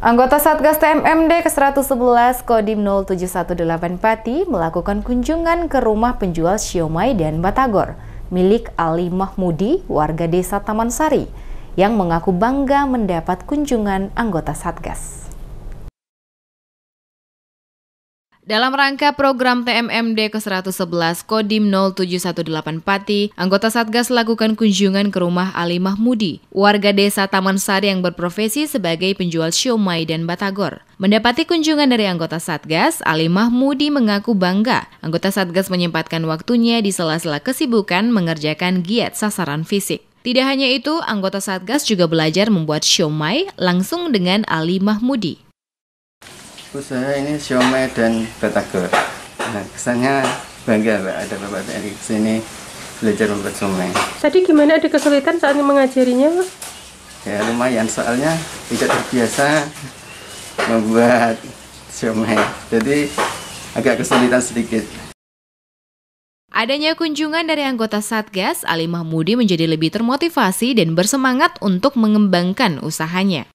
Anggota Satgas TMMD ke-111 Kodim 0718 Pati melakukan kunjungan ke rumah penjual siomay dan batagor milik Ali Mahmudi warga desa Taman Sari yang mengaku bangga mendapat kunjungan anggota Satgas. Dalam rangka program TMMD ke-111 Kodim 0718 Pati, anggota Satgas lakukan kunjungan ke rumah Ali Mahmudi, warga desa Taman Sari yang berprofesi sebagai penjual siomay dan batagor. Mendapati kunjungan dari anggota Satgas, Ali Mahmudi mengaku bangga. Anggota Satgas menyempatkan waktunya di sela-sela kesibukan mengerjakan giat sasaran fisik. Tidak hanya itu, anggota Satgas juga belajar membuat siomay langsung dengan Ali Mahmudi. Usaha ini siomay dan batagor. Nah, kesannya bangga Mbak ada Bapak TNI kesini belajar membuat siomay. Tadi gimana ada kesulitan saat mengajarinya Ya lumayan, soalnya tidak terbiasa membuat siomay. Jadi agak kesulitan sedikit. Adanya kunjungan dari anggota Satgas, Ali Mahmudi menjadi lebih termotivasi dan bersemangat untuk mengembangkan usahanya.